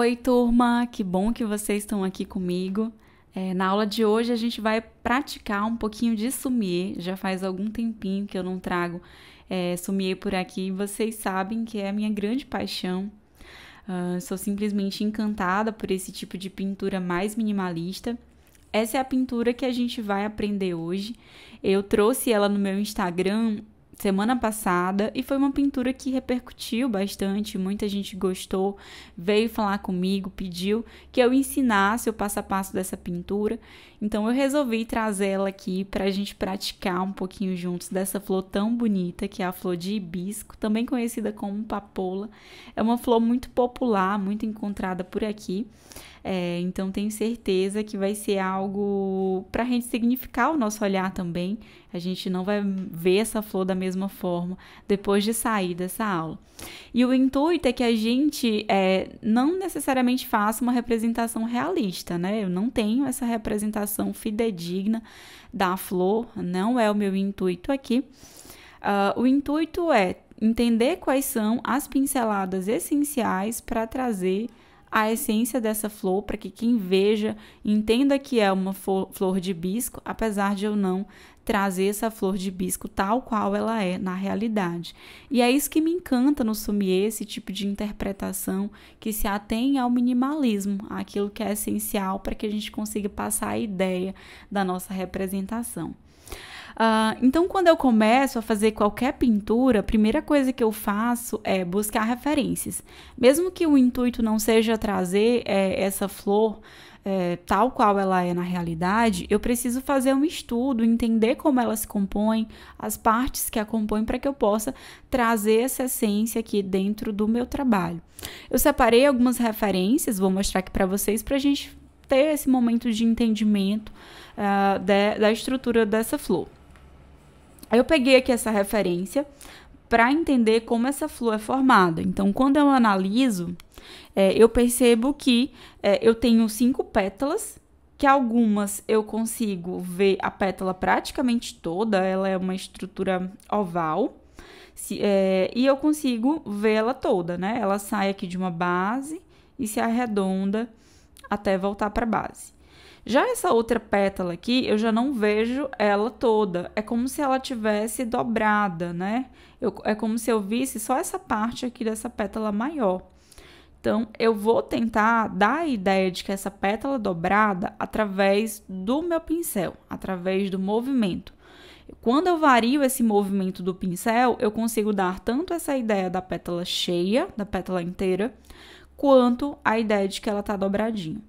Oi, turma! Que bom que vocês estão aqui comigo. É, na aula de hoje a gente vai praticar um pouquinho de sumier. Já faz algum tempinho que eu não trago é, sumier por aqui e vocês sabem que é a minha grande paixão. Uh, sou simplesmente encantada por esse tipo de pintura mais minimalista. Essa é a pintura que a gente vai aprender hoje. Eu trouxe ela no meu Instagram semana passada e foi uma pintura que repercutiu bastante, muita gente gostou, veio falar comigo, pediu que eu ensinasse o passo a passo dessa pintura. Então eu resolvi trazê-la aqui para a gente praticar um pouquinho juntos dessa flor tão bonita que é a flor de hibisco, também conhecida como papoula. É uma flor muito popular, muito encontrada por aqui. É, então tenho certeza que vai ser algo para a gente significar o nosso olhar também. A gente não vai ver essa flor da mesma forma depois de sair dessa aula. E o intuito é que a gente é, não necessariamente faça uma representação realista, né? Eu não tenho essa representação fidedigna da flor, não é o meu intuito aqui. Uh, o intuito é entender quais são as pinceladas essenciais para trazer a essência dessa flor para que quem veja entenda que é uma flor de hibisco, apesar de eu não trazer essa flor de hibisco tal qual ela é na realidade. E é isso que me encanta no sommelier, esse tipo de interpretação que se atém ao minimalismo, aquilo que é essencial para que a gente consiga passar a ideia da nossa representação. Uh, então, quando eu começo a fazer qualquer pintura, a primeira coisa que eu faço é buscar referências. Mesmo que o intuito não seja trazer é, essa flor é, tal qual ela é na realidade, eu preciso fazer um estudo, entender como ela se compõe, as partes que a compõem, para que eu possa trazer essa essência aqui dentro do meu trabalho. Eu separei algumas referências, vou mostrar aqui para vocês, para a gente ter esse momento de entendimento uh, de, da estrutura dessa flor. Eu peguei aqui essa referência para entender como essa flor é formada. Então, quando eu analiso, é, eu percebo que é, eu tenho cinco pétalas, que algumas eu consigo ver a pétala praticamente toda, ela é uma estrutura oval, se, é, e eu consigo vê-la toda, né? Ela sai aqui de uma base e se arredonda até voltar para a base. Já essa outra pétala aqui, eu já não vejo ela toda. É como se ela tivesse dobrada, né? Eu, é como se eu visse só essa parte aqui dessa pétala maior. Então, eu vou tentar dar a ideia de que essa pétala dobrada através do meu pincel, através do movimento. Quando eu vario esse movimento do pincel, eu consigo dar tanto essa ideia da pétala cheia, da pétala inteira, quanto a ideia de que ela está dobradinha.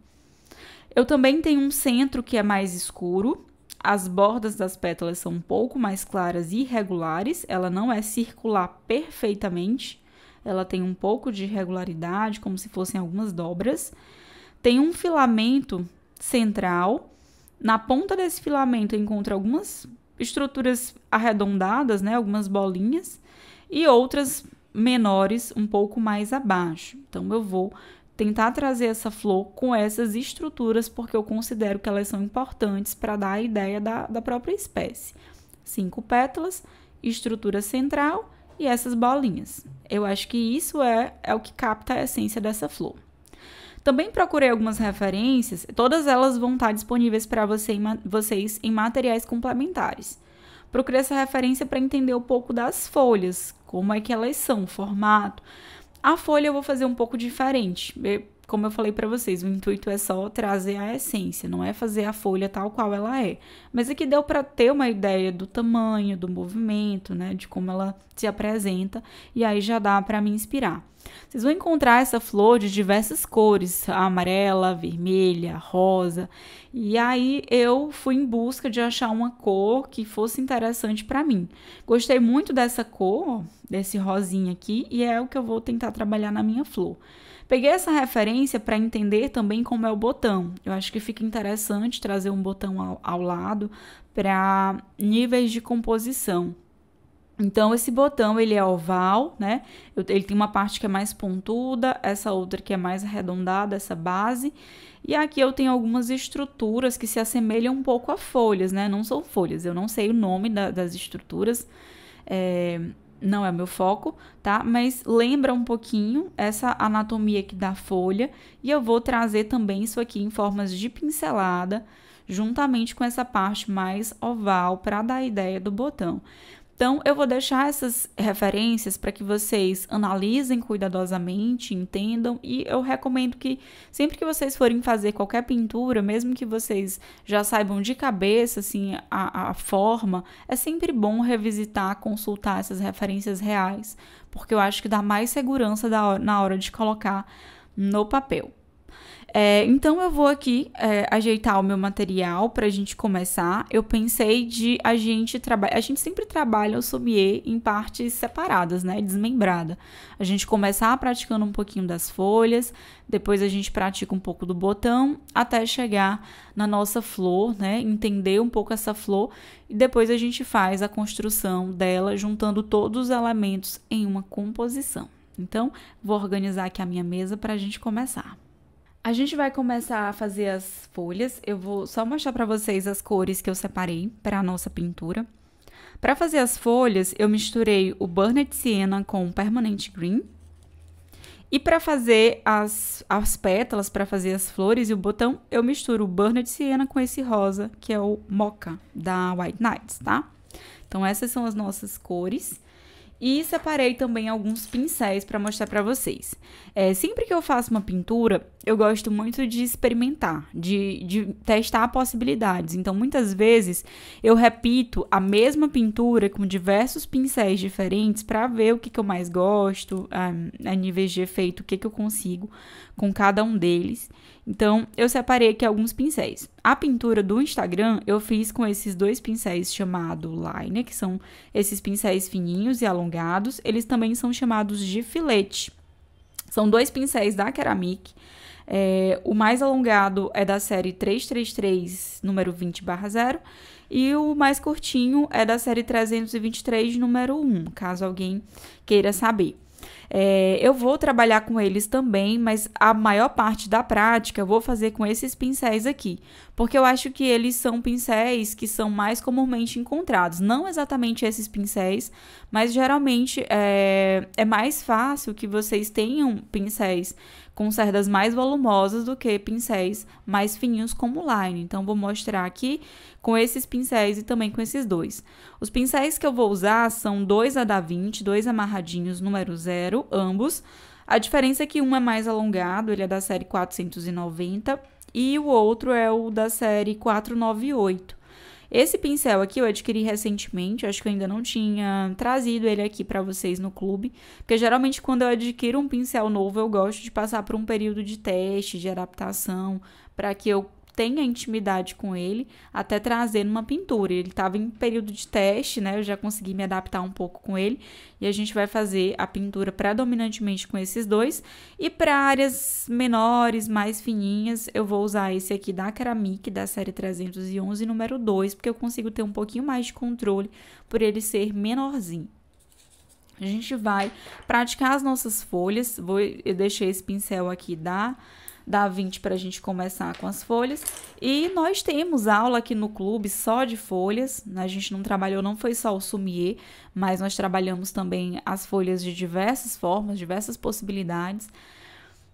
Eu também tenho um centro que é mais escuro. As bordas das pétalas são um pouco mais claras e irregulares. Ela não é circular perfeitamente. Ela tem um pouco de irregularidade, como se fossem algumas dobras. Tem um filamento central. Na ponta desse filamento encontra algumas estruturas arredondadas, né, algumas bolinhas, e outras menores um pouco mais abaixo. Então eu vou tentar trazer essa flor com essas estruturas, porque eu considero que elas são importantes para dar a ideia da, da própria espécie. Cinco pétalas, estrutura central e essas bolinhas. Eu acho que isso é, é o que capta a essência dessa flor. Também procurei algumas referências, todas elas vão estar disponíveis para você, vocês em materiais complementares. Procurei essa referência para entender um pouco das folhas, como é que elas são, o formato, a folha eu vou fazer um pouco diferente como eu falei para vocês, o intuito é só trazer a essência, não é fazer a folha tal qual ela é. Mas aqui é deu para ter uma ideia do tamanho, do movimento, né, de como ela se apresenta, e aí já dá para me inspirar. Vocês vão encontrar essa flor de diversas cores, amarela, vermelha, rosa. E aí eu fui em busca de achar uma cor que fosse interessante para mim. Gostei muito dessa cor, desse rosinha aqui, e é o que eu vou tentar trabalhar na minha flor. Peguei essa referência para entender também como é o botão. Eu acho que fica interessante trazer um botão ao, ao lado para níveis de composição. Então, esse botão, ele é oval, né? Ele tem uma parte que é mais pontuda, essa outra que é mais arredondada, essa base. E aqui eu tenho algumas estruturas que se assemelham um pouco a folhas, né? Não são folhas, eu não sei o nome da, das estruturas. É, não é o meu foco, tá? Mas lembra um pouquinho essa anatomia aqui da folha e eu vou trazer também isso aqui em formas de pincelada, juntamente com essa parte mais oval para dar a ideia do botão. Então, eu vou deixar essas referências para que vocês analisem cuidadosamente, entendam, e eu recomendo que sempre que vocês forem fazer qualquer pintura, mesmo que vocês já saibam de cabeça assim, a, a forma, é sempre bom revisitar, consultar essas referências reais, porque eu acho que dá mais segurança da, na hora de colocar no papel. É, então eu vou aqui é, ajeitar o meu material para a gente começar. Eu pensei de a gente trabalhar. A gente sempre trabalha o sommelier em partes separadas, né? Desmembrada. A gente começar praticando um pouquinho das folhas, depois a gente pratica um pouco do botão, até chegar na nossa flor, né? Entender um pouco essa flor e depois a gente faz a construção dela juntando todos os elementos em uma composição. Então, vou organizar aqui a minha mesa para a gente começar. A gente vai começar a fazer as folhas. Eu vou só mostrar para vocês as cores que eu separei para a nossa pintura. Para fazer as folhas, eu misturei o Burnet Sienna com o Permanent Green. E para fazer as, as pétalas, para fazer as flores e o botão, eu misturo o Burnet Sienna com esse rosa, que é o Mocha, da White Nights, tá? Então, essas são as nossas cores. E separei também alguns pincéis para mostrar para vocês. É, sempre que eu faço uma pintura, eu gosto muito de experimentar, de, de, testar possibilidades. Então, muitas vezes, eu repito a mesma pintura com diversos pincéis diferentes para ver o que, que, eu mais gosto, a, ah, a níveis de efeito, o que, que eu consigo com cada um deles. Então, eu separei aqui alguns pincéis. A pintura do Instagram eu fiz com esses dois pincéis chamado liner, que são esses pincéis fininhos e alongados. Eles também são chamados de filete. São dois pincéis da Keramik, É, o mais alongado é da série 333, número 20/0, barra e o mais curtinho é da série 323, número 1, caso alguém queira saber. É, eu vou trabalhar com eles também, mas a maior parte da prática eu vou fazer com esses pincéis aqui, porque eu acho que eles são pincéis que são mais comumente encontrados. Não exatamente esses pincéis, mas geralmente é, é mais fácil que vocês tenham pincéis com cerdas mais volumosas do que pincéis mais fininhos como line. Então, vou mostrar aqui com esses pincéis e também com esses dois. Os pincéis que eu vou usar são dois a da 20, dois amarradinhos número zero, ambos. A diferença é que um é mais alongado, ele é da série 490, e o outro é o da série 498. Esse pincel aqui eu adquiri recentemente, acho que eu ainda não tinha trazido ele aqui para vocês no clube, porque geralmente quando eu adquiro um pincel novo eu gosto de passar por um período de teste, de adaptação, para que eu tenha intimidade com ele, até trazendo uma pintura. Ele estava em período de teste, né? Eu já consegui me adaptar um pouco com ele. E a gente vai fazer a pintura predominantemente com esses dois. E para áreas menores, mais fininhas, eu vou usar esse aqui da Keramic, da série 311, número 2, porque eu consigo ter um pouquinho mais de controle por ele ser menorzinho. A gente vai praticar as nossas folhas. Vou, eu deixei esse pincel aqui da dá 20 para a gente começar com as folhas. E nós temos aula aqui no clube só de folhas. Né? A gente não trabalhou, não foi só o sumier, mas nós trabalhamos também as folhas de diversas formas, diversas possibilidades.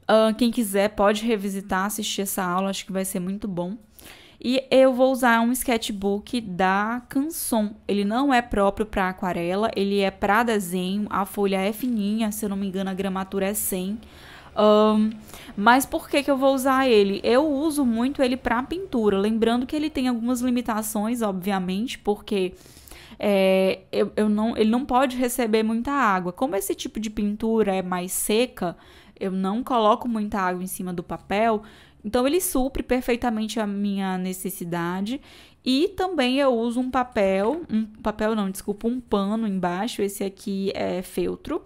Uh, quem quiser pode revisitar, assistir essa aula, acho que vai ser muito bom. E eu vou usar um sketchbook da Canson. Ele não é próprio para aquarela, ele é para desenho. A folha é fininha, se eu não me engano, a gramatura é 100. Um, mas por que, que eu vou usar ele? Eu uso muito ele para pintura. Lembrando que ele tem algumas limitações, obviamente, porque é, eu, eu não, ele não pode receber muita água. Como esse tipo de pintura é mais seca, eu não coloco muita água em cima do papel. Então, ele supre perfeitamente a minha necessidade. E também eu uso um papel, um papel não, desculpa, um pano embaixo. Esse aqui é feltro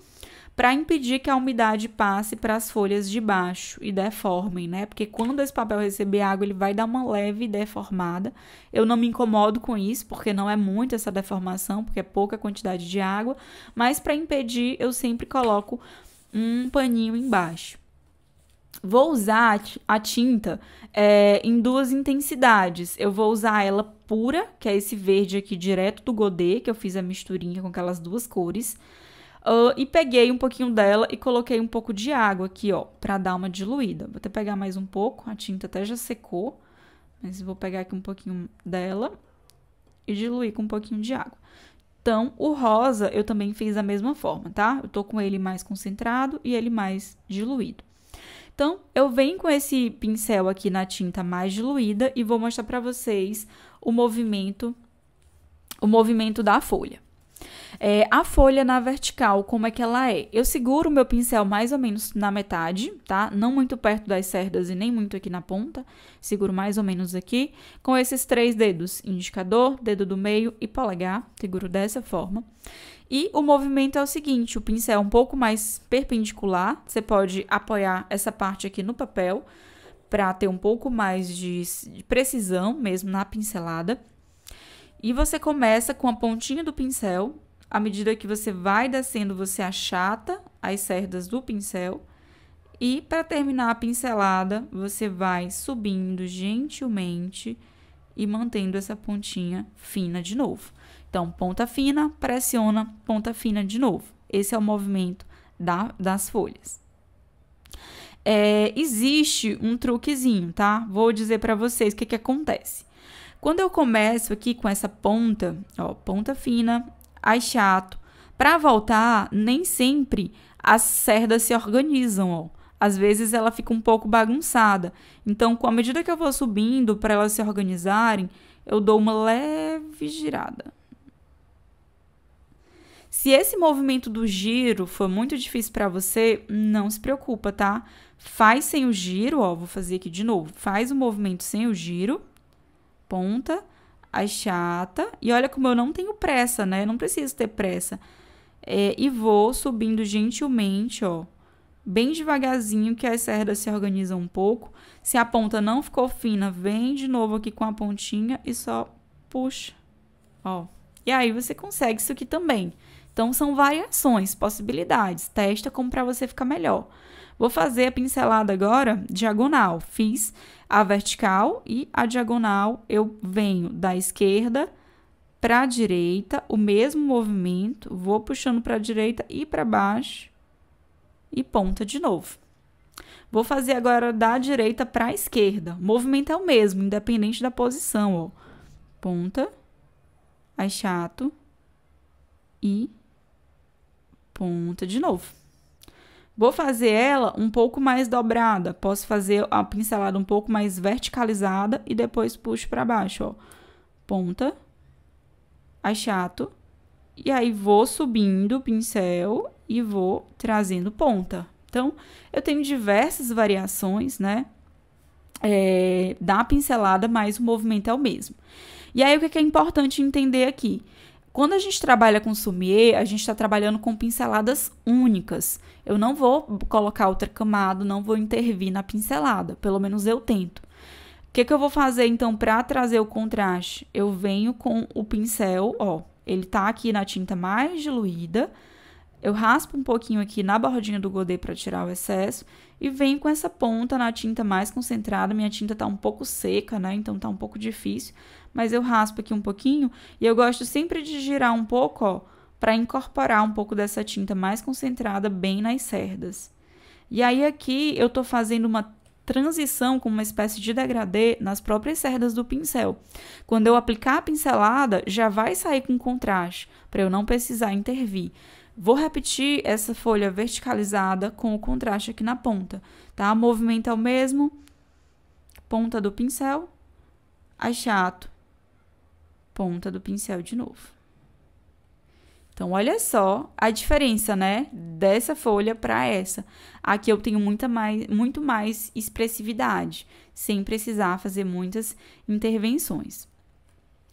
para impedir que a umidade passe para as folhas de baixo e deformem, né? Porque quando esse papel receber água, ele vai dar uma leve deformada. Eu não me incomodo com isso, porque não é muito essa deformação, porque é pouca quantidade de água, mas para impedir, eu sempre coloco um paninho embaixo. Vou usar a tinta é, em duas intensidades. Eu vou usar ela pura, que é esse verde aqui direto do Godet, que eu fiz a misturinha com aquelas duas cores. Uh, e peguei um pouquinho dela e coloquei um pouco de água aqui, ó, pra dar uma diluída. Vou até pegar mais um pouco, a tinta até já secou, mas vou pegar aqui um pouquinho dela e diluir com um pouquinho de água. Então, o rosa eu também fiz da mesma forma, tá? Eu tô com ele mais concentrado e ele mais diluído. Então, eu venho com esse pincel aqui na tinta mais diluída e vou mostrar pra vocês o movimento, o movimento da folha é, a folha na vertical, como é que ela é? Eu seguro o meu pincel mais ou menos na metade, tá? Não muito perto das cerdas e nem muito aqui na ponta. Seguro mais ou menos aqui, com esses três dedos, indicador, dedo do meio e polegar. Seguro dessa forma. E o movimento é o seguinte, o pincel é um pouco mais perpendicular, você pode apoiar essa parte aqui no papel para ter um pouco mais de precisão mesmo na pincelada. E você começa com a pontinha do pincel à medida que você vai descendo, você achata as cerdas do pincel. E para terminar a pincelada, você vai subindo gentilmente e mantendo essa pontinha fina de novo. Então, ponta fina, pressiona, ponta fina de novo. Esse é o movimento da, das folhas. É, existe um truquezinho, tá? Vou dizer para vocês o que, que acontece. Quando eu começo aqui com essa ponta, ó, ponta fina, ai chato. Para voltar, nem sempre as cerdas se organizam, ó. Às vezes ela fica um pouco bagunçada. Então, com a medida que eu vou subindo para elas se organizarem, eu dou uma leve girada. Se esse movimento do giro for muito difícil para você, não se preocupa, tá? Faz sem o giro, ó, vou fazer aqui de novo. Faz o movimento sem o giro, ponta, a chata. E olha como eu não tenho pressa, né? Eu não preciso ter pressa. É, e vou subindo gentilmente, ó. Bem devagarzinho que as cerdas se organizam um pouco. Se a ponta não ficou fina, vem de novo aqui com a pontinha e só puxa. Ó. E aí você consegue isso aqui também. Então são variações, possibilidades. Testa como para você ficar melhor. Vou fazer a pincelada agora diagonal. Fiz a vertical e a diagonal eu venho da esquerda para a direita, o mesmo movimento, vou puxando para a direita e para baixo e ponta de novo. Vou fazer agora da direita para a esquerda. O movimento é o mesmo, independente da posição, ó. Ponta, achato e ponta de novo. Vou fazer ela um pouco mais dobrada. Posso fazer a pincelada um pouco mais verticalizada e depois puxo para baixo, ó. Ponta, achato, e aí vou subindo o pincel e vou trazendo ponta. Então, eu tenho diversas variações, né? É, da pincelada, mas o movimento é o mesmo. E aí, o que é, é importante entender aqui? Quando a gente trabalha com sumier, a gente está trabalhando com pinceladas únicas. Eu não vou colocar outra camada, não vou intervir na pincelada, pelo menos eu tento. O que, que eu vou fazer então para trazer o contraste? Eu venho com o pincel, ó, ele tá aqui na tinta mais diluída. Eu raspo um pouquinho aqui na bordinha do godê para tirar o excesso e vem com essa ponta na tinta mais concentrada. Minha tinta tá um pouco seca, né? Então tá um pouco difícil. Mas eu raspo aqui um pouquinho. E eu gosto sempre de girar um pouco, ó. para incorporar um pouco dessa tinta mais concentrada bem nas cerdas. E aí aqui eu tô fazendo uma transição com uma espécie de degradê nas próprias cerdas do pincel. Quando eu aplicar a pincelada, já vai sair com contraste, para eu não precisar intervir. Vou repetir essa folha verticalizada com o contraste aqui na ponta, tá? O movimento é o mesmo, ponta do pincel, achato, ponta do pincel de novo. Então, olha só a diferença, né? Dessa folha para essa. Aqui eu tenho muita mais, muito mais expressividade, sem precisar fazer muitas intervenções.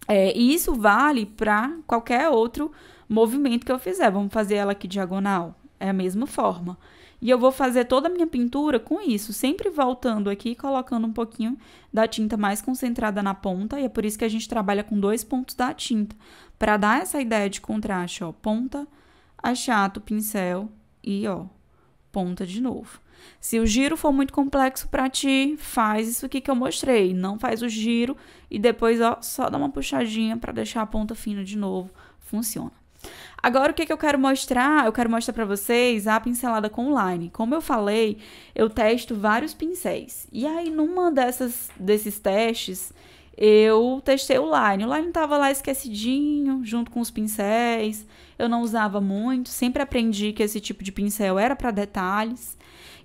É, e isso vale para qualquer outro movimento que eu fizer. Vamos fazer ela aqui diagonal. É a mesma forma. E eu vou fazer toda a minha pintura com isso, sempre voltando aqui, colocando um pouquinho da tinta mais concentrada na ponta, e é por isso que a gente trabalha com dois pontos da tinta, para dar essa ideia de contraste, ó, ponta, achato, pincel e, ó, ponta de novo. Se o giro for muito complexo para ti, faz isso aqui que eu mostrei, não faz o giro e depois, ó, só dá uma puxadinha para deixar a ponta fina de novo, funciona. Agora, o que, é que eu quero mostrar? Eu quero mostrar para vocês a pincelada com line. Como eu falei, eu testo vários pincéis. E aí, numa dessas, desses testes, eu testei o line. O line estava lá esquecidinho, junto com os pincéis. Eu não usava muito, sempre aprendi que esse tipo de pincel era para detalhes.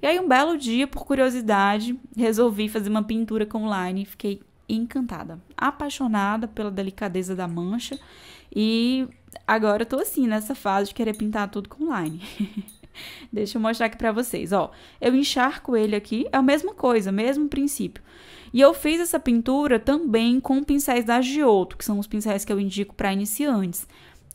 E aí, um belo dia, por curiosidade, resolvi fazer uma pintura com line. Fiquei encantada, apaixonada pela delicadeza da mancha e agora eu tô assim nessa fase de querer pintar tudo com line. Deixa eu mostrar aqui pra vocês, ó. Eu encharco ele aqui, é a mesma coisa, mesmo princípio. E eu fiz essa pintura também com pincéis da Giotto, que são os pincéis que eu indico para iniciantes.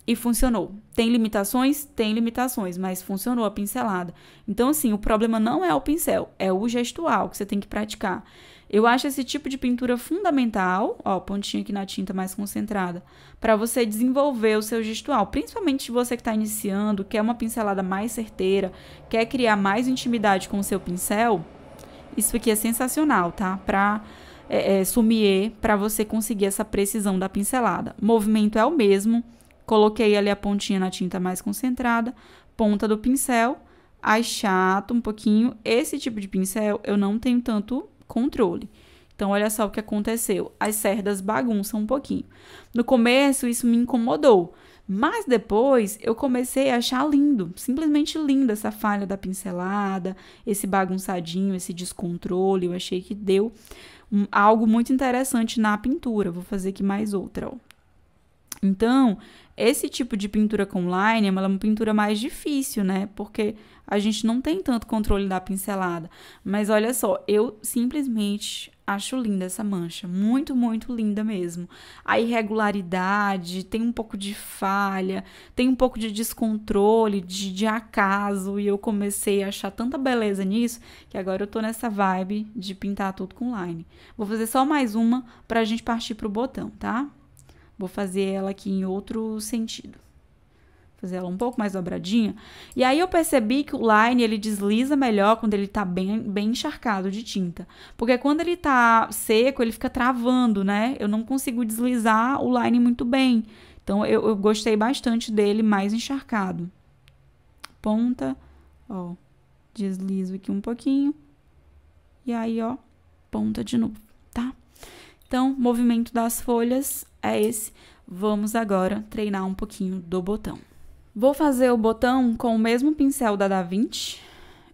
E funcionou. Tem limitações? Tem limitações, mas funcionou a pincelada. Então, assim, o problema não é o pincel, é o gestual que você tem que praticar. Eu acho esse tipo de pintura fundamental, ó, pontinho aqui na tinta mais concentrada, para você desenvolver o seu gestual, principalmente você que está iniciando, quer uma pincelada mais certeira, quer criar mais intimidade com o seu pincel. Isso aqui é sensacional, tá? Para é, é, para você conseguir essa precisão da pincelada. O movimento é o mesmo. Coloquei ali a pontinha na tinta mais concentrada, ponta do pincel, achato chato um pouquinho. Esse tipo de pincel eu não tenho tanto controle. Então, olha só o que aconteceu. As cerdas bagunçam um pouquinho. No começo, isso me incomodou. Mas depois eu comecei a achar lindo, simplesmente lindo essa falha da pincelada, esse bagunçadinho, esse descontrole. Eu achei que deu um, algo muito interessante na pintura. Vou fazer aqui mais outra, ó. Então, esse tipo de pintura com line é uma pintura mais difícil, né? Porque a gente não tem tanto controle da pincelada. Mas olha só, eu simplesmente acho linda essa mancha. Muito, muito linda mesmo. A irregularidade, tem um pouco de falha, tem um pouco de descontrole, de, de acaso. E eu comecei a achar tanta beleza nisso que agora eu tô nessa vibe de pintar tudo com line. Vou fazer só mais uma pra gente partir pro botão, tá? Vou fazer ela aqui em outro sentido. Fazer ela um pouco mais dobradinha. E aí eu percebi que o line ele desliza melhor quando ele tá bem, bem encharcado de tinta. Porque quando ele tá seco, ele fica travando, né? Eu não consigo deslizar o line muito bem. Então eu, eu gostei bastante dele mais encharcado. Ponta, ó. Deslizo aqui um pouquinho. E aí, ó, ponta de novo, tá? Então, movimento das folhas é esse. Vamos agora treinar um pouquinho do botão. Vou fazer o botão com o mesmo pincel da Da Vinci,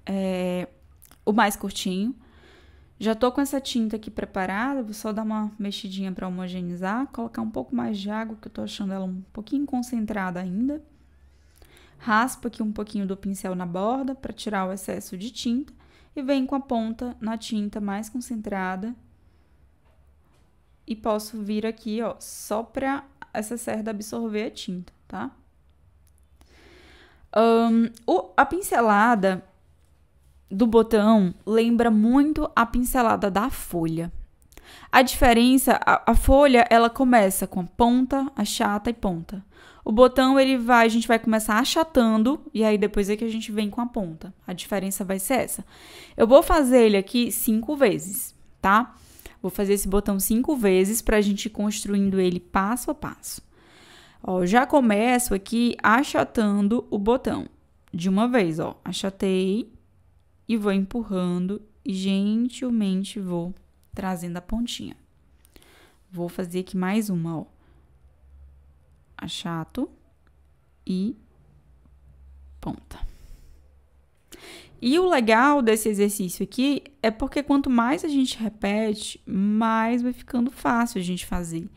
é, o mais curtinho. Já tô com essa tinta aqui preparada, vou só dar uma mexidinha para homogenizar, colocar um pouco mais de água, que eu tô achando ela um pouquinho concentrada ainda. Raspa aqui um pouquinho do pincel na borda para tirar o excesso de tinta e vem com a ponta na tinta mais concentrada e posso vir aqui, ó, só para essa cerda absorver a tinta, tá? Um, o, a pincelada do botão lembra muito a pincelada da folha. A diferença, a, a folha, ela começa com a ponta, a chata e ponta. O botão, ele vai, a gente vai começar achatando e aí depois é que a gente vem com a ponta. A diferença vai ser essa. Eu vou fazer ele aqui cinco vezes, tá? Vou fazer esse botão cinco vezes para a gente ir construindo ele passo a passo. Ó, já começo aqui achatando o botão de uma vez, ó. Achatei e vou empurrando e gentilmente vou trazendo a pontinha. Vou fazer aqui mais uma, ó. Achato e ponta. E o legal desse exercício aqui é porque quanto mais a gente repete, mais vai ficando fácil a gente fazer.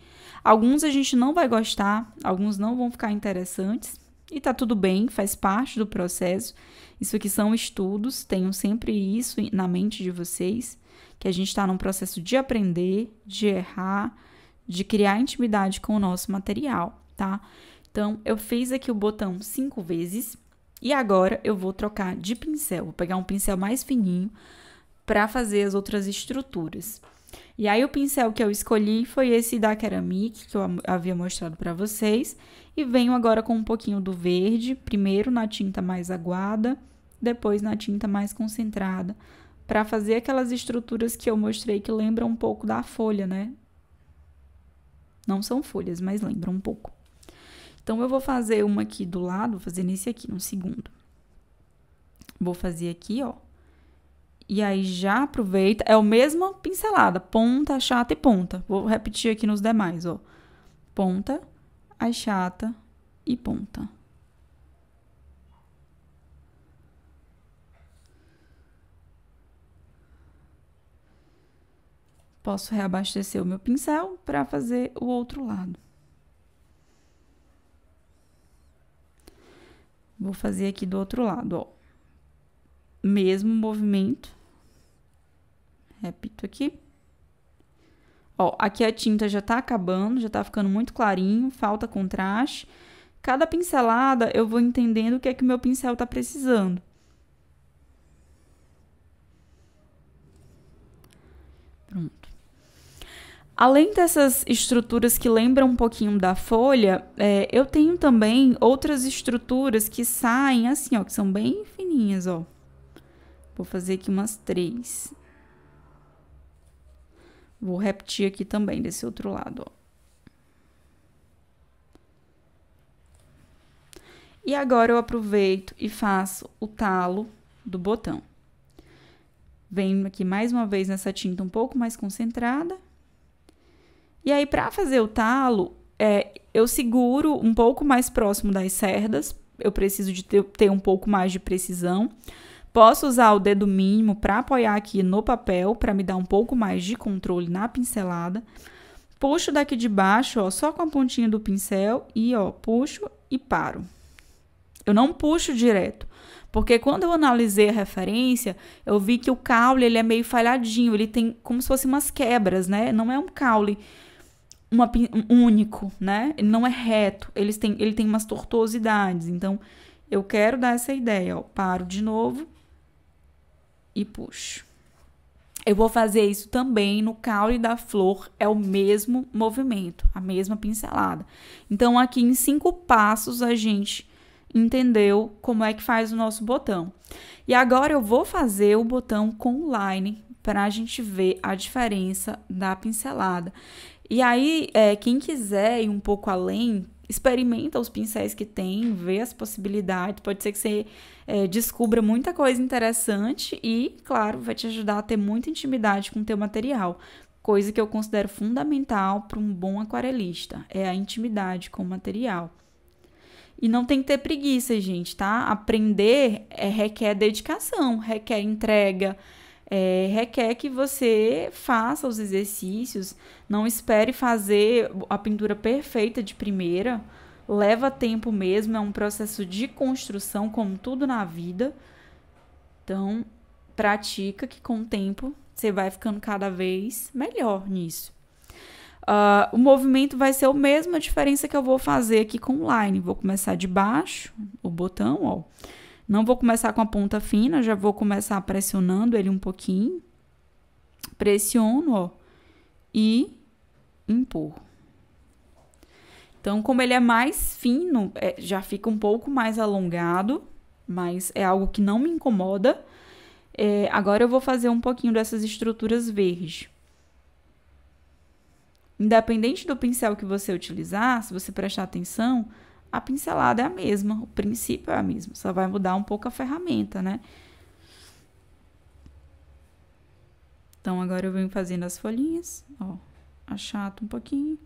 Alguns a gente não vai gostar, alguns não vão ficar interessantes, e tá tudo bem, faz parte do processo. Isso aqui são estudos, tenham sempre isso na mente de vocês, que a gente está num processo de aprender, de errar, de criar intimidade com o nosso material, tá? Então, eu fiz aqui o botão cinco vezes e agora eu vou trocar de pincel. Vou pegar um pincel mais fininho para fazer as outras estruturas. E aí o pincel que eu escolhi foi esse da Keramik que eu havia mostrado para vocês, e venho agora com um pouquinho do verde, primeiro na tinta mais aguada, depois na tinta mais concentrada, para fazer aquelas estruturas que eu mostrei que lembram um pouco da folha, né? Não são folhas, mas lembram um pouco. Então eu vou fazer uma aqui do lado, vou fazer nesse aqui, no segundo. Vou fazer aqui, ó, e aí já aproveita, é a mesma pincelada, ponta, chata e ponta. Vou repetir aqui nos demais, ó. Ponta, chata e ponta. Posso reabastecer o meu pincel para fazer o outro lado. Vou fazer aqui do outro lado, ó mesmo movimento. Repito aqui. Ó, aqui a tinta já tá acabando, já tá ficando muito clarinho, falta contraste. Cada pincelada eu vou entendendo o que é que o meu pincel tá precisando. Pronto. Além dessas estruturas que lembram um pouquinho da folha, é, eu tenho também outras estruturas que saem assim, ó, que são bem fininhas, ó. Vou fazer aqui umas três. Vou repetir aqui também desse outro lado, ó. E agora eu aproveito e faço o talo do botão. Venho aqui mais uma vez nessa tinta um pouco mais concentrada. E aí, para fazer o talo, é, eu seguro um pouco mais próximo das cerdas. Eu preciso de ter, ter um pouco mais de precisão. Posso usar o dedo mínimo para apoiar aqui no papel, para me dar um pouco mais de controle na pincelada. Puxo daqui de baixo, ó, só com a pontinha do pincel e ó, puxo e paro. Eu não puxo direto, porque quando eu analisei a referência, eu vi que o caule ele é meio falhadinho, ele tem como se fosse umas quebras, né? Não é um caule uma, um único, né? Ele não é reto, ele tem ele tem umas tortuosidades. Então, eu quero dar essa ideia, ó. Paro de novo, e puxo. Eu vou fazer isso também no caule da flor, é o mesmo movimento, a mesma pincelada. Então, aqui em cinco passos, a gente entendeu como é que faz o nosso botão. E agora eu vou fazer o botão com line para a gente ver a diferença da pincelada. E aí, é, quem quiser ir um pouco além, experimenta os pincéis que tem, vê as possibilidades. Pode ser que você é, descubra muita coisa interessante e, claro, vai te ajudar a ter muita intimidade com o teu material. Coisa que eu considero fundamental para um bom aquarelista é a intimidade com o material. E não tem que ter preguiça, gente, tá? Aprender é, requer dedicação, requer entrega, é, requer que você faça os exercícios, não espere fazer a pintura perfeita de primeira, leva tempo mesmo, é um processo de construção, como tudo na vida. Então, pratica que com o tempo você vai ficando cada vez melhor nisso. Uh, o movimento vai ser o mesmo, a diferença que eu vou fazer aqui com o line. Vou começar de baixo, o botão, ó não vou começar com a ponta fina, já vou começar pressionando ele um pouquinho. Pressiono, ó, e empurro. Então, como ele é mais fino, é, já fica um pouco mais alongado, mas é algo que não me incomoda. É, agora eu vou fazer um pouquinho dessas estruturas verdes. Independente do pincel que você utilizar, se você prestar atenção, a pincelada é a mesma, o princípio é a mesma, só vai mudar um pouco a ferramenta, né? Então, agora eu venho fazendo as folhinhas, ó, achato um pouquinho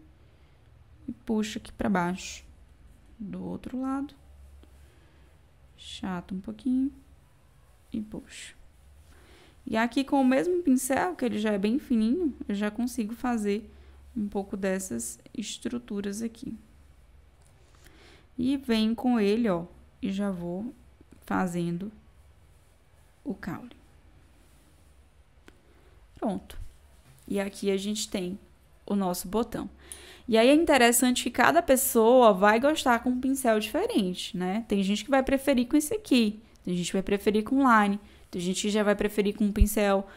e puxo aqui para baixo do outro lado, chato um pouquinho e puxo. E aqui com o mesmo pincel, que ele já é bem fininho, eu já consigo fazer um pouco dessas estruturas aqui. E venho com ele, ó, e já vou fazendo o caule. Pronto. E aqui a gente tem o nosso botão. E aí é interessante que cada pessoa vai gostar com um pincel diferente, né? Tem gente que vai preferir com esse aqui, tem gente que vai preferir com line, tem gente que já vai preferir com um pincel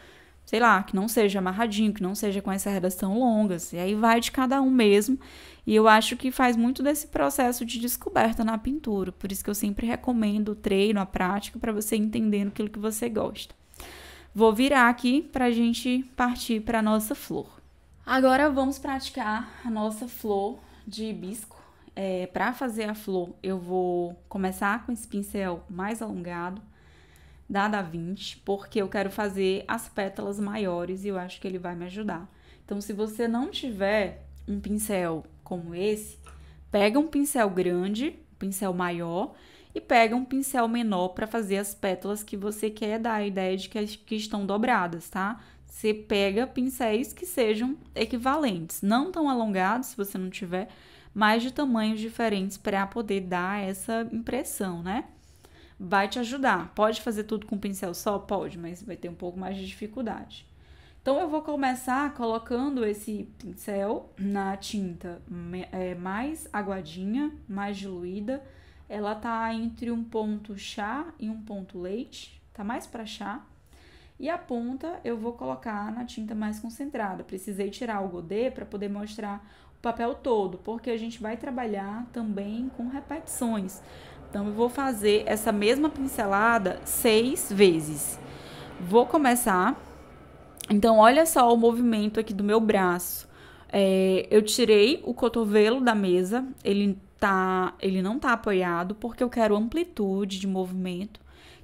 sei lá, que não seja amarradinho, que não seja com essas redas tão longas. E aí vai de cada um mesmo. E eu acho que faz muito desse processo de descoberta na pintura. Por isso que eu sempre recomendo o treino, a prática, para você entendendo aquilo que você gosta. Vou virar aqui para a gente partir para a nossa flor. Agora vamos praticar a nossa flor de hibisco. É, para fazer a flor, eu vou começar com esse pincel mais alongado da Da Vinci, porque eu quero fazer as pétalas maiores e eu acho que ele vai me ajudar. Então, se você não tiver um pincel como esse, pega um pincel grande, um pincel maior, e pega um pincel menor para fazer as pétalas que você quer dar a ideia de que, que estão dobradas, tá? Você pega pincéis que sejam equivalentes, não tão alongados, se você não tiver, mas de tamanhos diferentes para poder dar essa impressão, né? vai te ajudar. Pode fazer tudo com pincel só? Pode, mas vai ter um pouco mais de dificuldade. Então, eu vou começar colocando esse pincel na tinta é, mais aguadinha, mais diluída. Ela tá entre um ponto chá e um ponto leite, tá mais para chá. E a ponta eu vou colocar na tinta mais concentrada. Precisei tirar o godê para poder mostrar o papel todo, porque a gente vai trabalhar também com repetições. Então, eu vou fazer essa mesma pincelada seis vezes. Vou começar. Então, olha só o movimento aqui do meu braço. É, eu tirei o cotovelo da mesa, ele, tá, ele não tá apoiado, porque eu quero amplitude de movimento.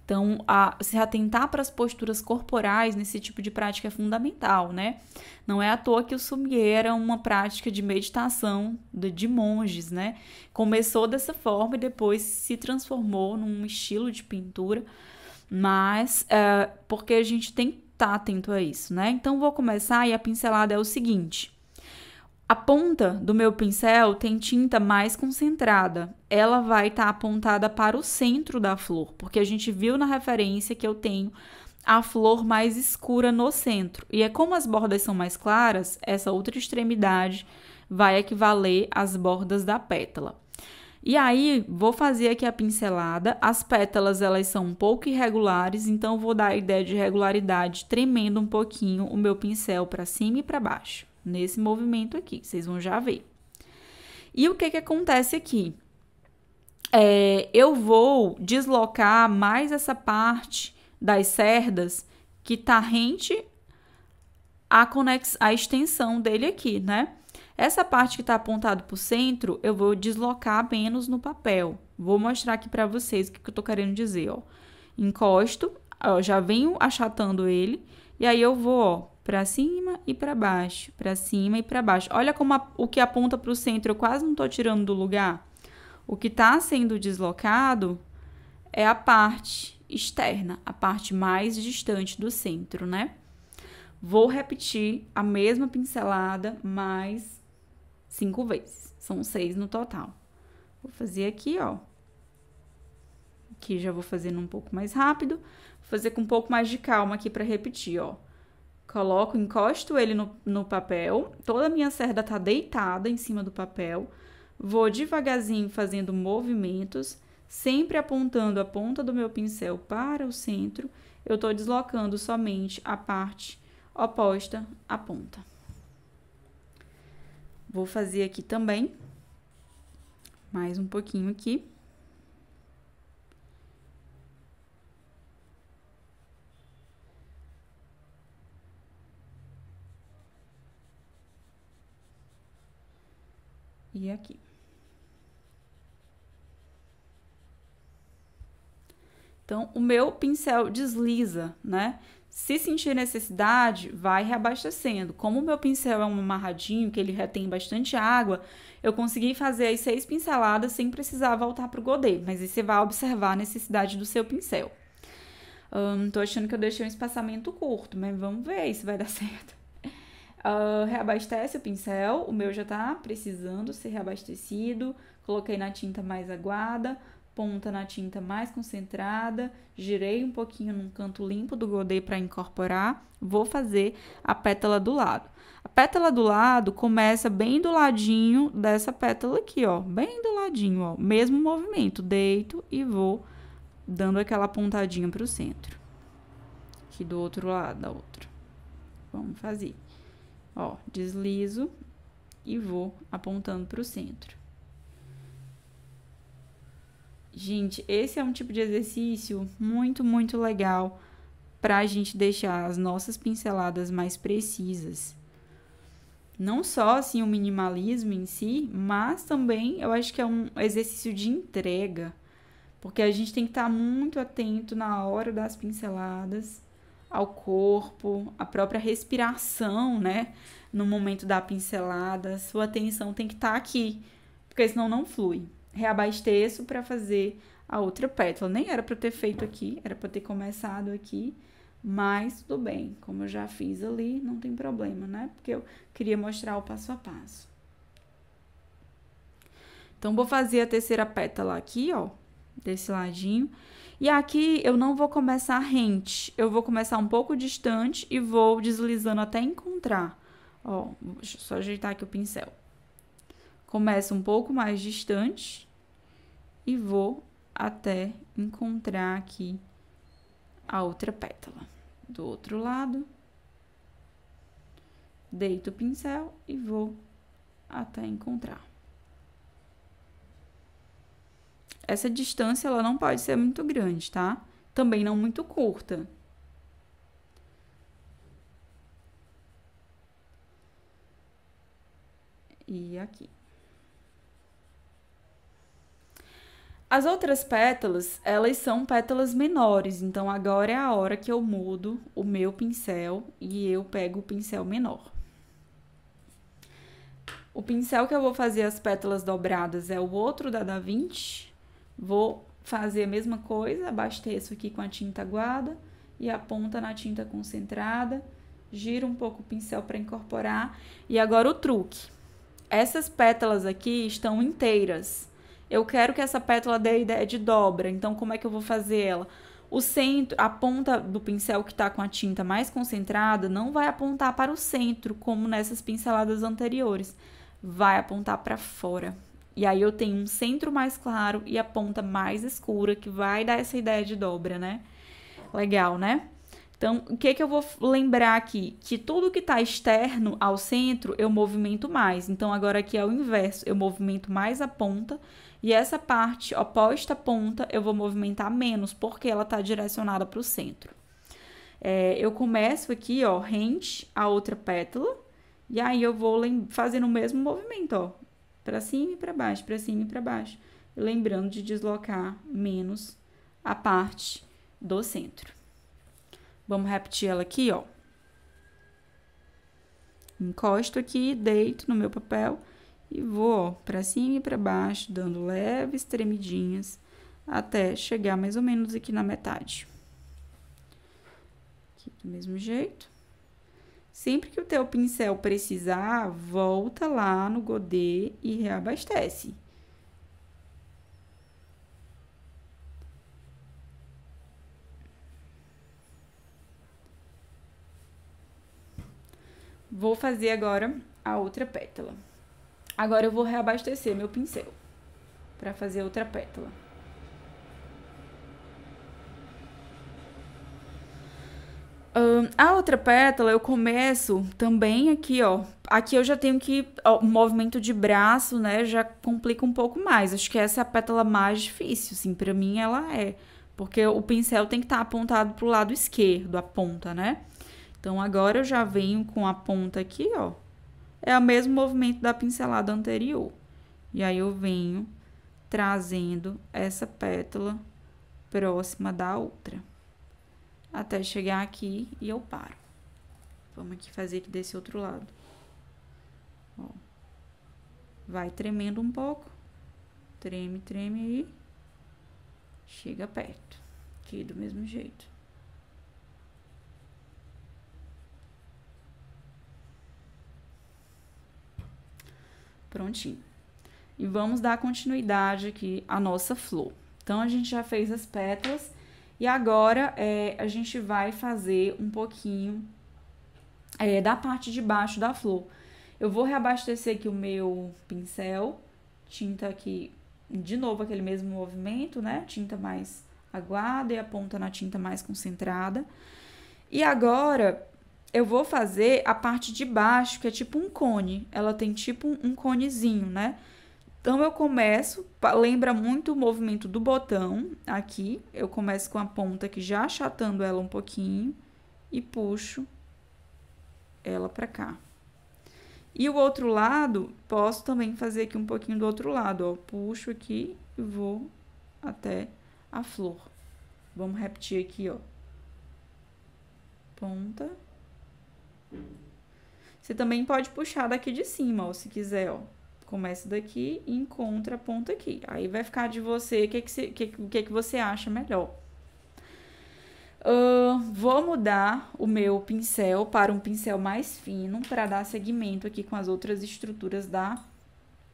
Então, a, se atentar para as posturas corporais nesse tipo de prática é fundamental, né? Não é à toa que o Sumier era uma prática de meditação de, de monges, né? Começou dessa forma e depois se transformou num estilo de pintura, mas é, porque a gente tem que estar tá atento a isso, né? Então, vou começar e a pincelada é o seguinte. A ponta do meu pincel tem tinta mais concentrada. Ela vai estar tá apontada para o centro da flor, porque a gente viu na referência que eu tenho a flor mais escura no centro. E é como as bordas são mais claras, essa outra extremidade vai equivaler às bordas da pétala. E aí, vou fazer aqui a pincelada. As pétalas, elas são um pouco irregulares, então vou dar a ideia de regularidade tremendo um pouquinho o meu pincel para cima e para baixo nesse movimento aqui, vocês vão já ver. E o que que acontece aqui? É, eu vou deslocar mais essa parte das cerdas que tá rente à, conex... à extensão dele aqui, né? Essa parte que está apontada para o centro, eu vou deslocar menos no papel. Vou mostrar aqui para vocês o que, que eu estou querendo dizer, ó. Encosto, ó, já venho achatando ele, e aí eu vou, ó, para cima e para baixo, para cima e para baixo. Olha como a, o que aponta para o centro eu quase não estou tirando do lugar. O que está sendo deslocado é a parte externa, a parte mais distante do centro, né? Vou repetir a mesma pincelada mais cinco vezes. São seis no total. Vou fazer aqui, ó. Aqui já vou fazendo um pouco mais rápido. Vou fazer com um pouco mais de calma aqui para repetir, ó. Coloco, encosto ele no, no papel, toda a minha cerda tá deitada em cima do papel, vou devagarzinho fazendo movimentos, sempre apontando a ponta do meu pincel para o centro, eu estou deslocando somente a parte oposta à ponta. Vou fazer aqui também, mais um pouquinho aqui. e é aqui. Então, o meu pincel desliza, né? Se sentir necessidade, vai reabastecendo. Como o meu pincel é um amarradinho, que ele retém bastante água, eu consegui fazer as seis pinceladas sem precisar voltar para o godê. Mas aí você vai observar a necessidade do seu pincel. Estou tô achando que eu deixei um espaçamento curto, mas vamos ver se vai dar certo. Uh, reabastece o pincel, o meu já tá precisando ser reabastecido. Coloquei na tinta mais aguada, ponta na tinta mais concentrada, girei um pouquinho num canto limpo do godet para incorporar. Vou fazer a pétala do lado. A pétala do lado começa bem do ladinho dessa pétala aqui, ó, bem do ladinho, ó. Mesmo movimento, deito e vou dando aquela pontadinha para o centro. Aqui do outro lado da outra. Vamos fazer. Ó, deslizo e vou apontando para o centro. Gente, esse é um tipo de exercício muito, muito legal para a gente deixar as nossas pinceladas mais precisas. Não só assim o minimalismo em si, mas também eu acho que é um exercício de entrega, porque a gente tem que estar tá muito atento na hora das pinceladas ao corpo, a própria respiração, né? No momento da pincelada, sua atenção tem que estar tá aqui, porque senão não flui. Reabasteço para fazer a outra pétala. Nem era para ter feito aqui, era para ter começado aqui, mas tudo bem, como eu já fiz ali, não tem problema, né? Porque eu queria mostrar o passo a passo. Então, vou fazer a terceira pétala aqui, ó, desse ladinho. E aqui eu não vou começar rente, eu vou começar um pouco distante e vou deslizando até encontrar. Ó, deixa eu só ajeitar aqui o pincel. Começo um pouco mais distante e vou até encontrar aqui a outra pétala. Do outro lado, deito o pincel e vou até encontrar. essa distância ela não pode ser muito grande, tá? Também não muito curta. E aqui. As outras pétalas, elas são pétalas menores, então agora é a hora que eu mudo o meu pincel e eu pego o pincel menor. O pincel que eu vou fazer as pétalas dobradas é o outro da Da Vinci, Vou fazer a mesma coisa, abasteço aqui com a tinta aguada e a ponta na tinta concentrada, giro um pouco o pincel para incorporar. E agora o truque. Essas pétalas aqui estão inteiras. Eu quero que essa pétala dê a ideia de dobra, então como é que eu vou fazer ela? O centro, a ponta do pincel que está com a tinta mais concentrada não vai apontar para o centro, como nessas pinceladas anteriores. Vai apontar para fora. E aí eu tenho um centro mais claro e a ponta mais escura, que vai dar essa ideia de dobra, né? Legal, né? Então, o que, que eu vou lembrar aqui? Que tudo que está externo ao centro, eu movimento mais. Então, agora aqui é o inverso, eu movimento mais a ponta. E essa parte oposta à ponta, eu vou movimentar menos, porque ela está direcionada para o centro. É, eu começo aqui, ó, rente a outra pétala. E aí, eu vou fazendo o mesmo movimento, ó para cima e para baixo, para cima e para baixo, lembrando de deslocar menos a parte do centro. Vamos repetir ela aqui, ó. Encosto aqui, deito no meu papel e vou para cima e para baixo, dando leves tremidinhas até chegar mais ou menos aqui na metade. Aqui do mesmo jeito. Sempre que o teu pincel precisar, volta lá no Godet e reabastece. Vou fazer agora a outra pétala. Agora eu vou reabastecer meu pincel para fazer outra pétala. Uh, a outra pétala eu começo também aqui, ó. Aqui eu já tenho que. Ó, movimento de braço, né? Já complica um pouco mais. Acho que essa é a pétala mais difícil, assim. Pra mim ela é. Porque o pincel tem que estar tá apontado pro lado esquerdo, a ponta, né? Então agora eu já venho com a ponta aqui, ó. É o mesmo movimento da pincelada anterior. E aí eu venho trazendo essa pétala próxima da outra até chegar aqui e eu paro. Vamos aqui fazer aqui desse outro lado. Ó. Vai tremendo um pouco. Treme, treme aí. Chega perto. Aqui do mesmo jeito. Prontinho. E vamos dar continuidade aqui à nossa flor. Então, a gente já fez as pétalas e agora é, a gente vai fazer um pouquinho é, da parte de baixo da flor. Eu vou reabastecer aqui o meu pincel, tinta aqui, de novo aquele mesmo movimento, né? Tinta mais aguada e a ponta na tinta mais concentrada. E agora eu vou fazer a parte de baixo, que é tipo um cone. Ela tem tipo um conezinho, né? Então eu começo, lembra muito o movimento do botão aqui. Eu começo com a ponta aqui já achatando ela um pouquinho e puxo ela para cá. E o outro lado, posso também fazer aqui um pouquinho do outro lado, ó. Puxo aqui e vou até a flor. Vamos repetir aqui, ó. Ponta. Você também pode puxar daqui de cima, ó, se quiser, ó. Começa daqui e encontra a ponta aqui. Aí vai ficar de você o que, que, você, que, que, que você acha melhor. Uh, vou mudar o meu pincel para um pincel mais fino para dar segmento aqui com as outras estruturas da,